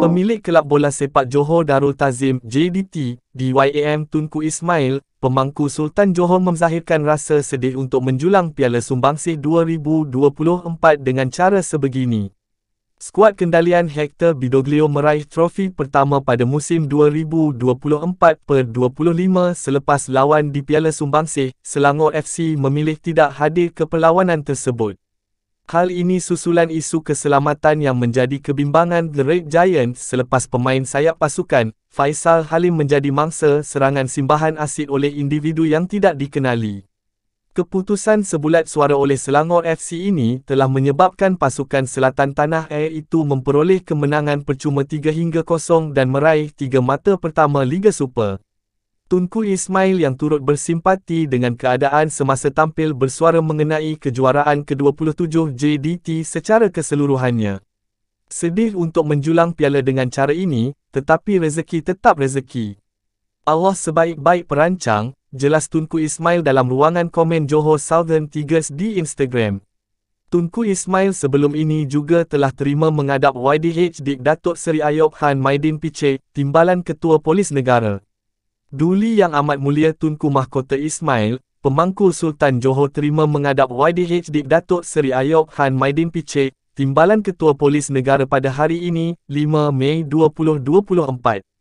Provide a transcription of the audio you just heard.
Pemilik Kelab Bola Sepak Johor Darul Tazim, JDT, DYAM Tunku Ismail, pemangku Sultan Johor memzahirkan rasa sedih untuk menjulang Piala Sumbangsih 2024 dengan cara sebegini. Skuad kendalian Hector Bidoglio meraih trofi pertama pada musim 2024-25 selepas lawan di Piala Sumbangsih, Selangor FC memilih tidak hadir ke perlawanan tersebut. Hal ini susulan isu keselamatan yang menjadi kebimbangan The Red Giant selepas pemain sayap pasukan, Faisal Halim menjadi mangsa serangan simbahan asid oleh individu yang tidak dikenali. Keputusan sebulat suara oleh Selangor FC ini telah menyebabkan pasukan selatan tanah air itu memperoleh kemenangan percuma 3 hingga 0 dan meraih 3 mata pertama Liga Super. Tunku Ismail yang turut bersimpati dengan keadaan semasa tampil bersuara mengenai kejuaraan ke-27 JDT secara keseluruhannya. Sedih untuk menjulang piala dengan cara ini, tetapi rezeki tetap rezeki. Allah sebaik-baik perancang, jelas Tunku Ismail dalam ruangan komen Johor Southern Tigers di Instagram. Tunku Ismail sebelum ini juga telah terima mengadap YDH di Datuk Seri Ayob Khan Maidin Piche, Timbalan Ketua Polis Negara. Duli Yang Amat Mulia Tunku Mahkota Ismail, pemangku Sultan Johor terima mengadap YDH di Datuk Seri Ayob Han Maidin Picek, Timbalan Ketua Polis Negara pada hari ini, 5 Mei 2024.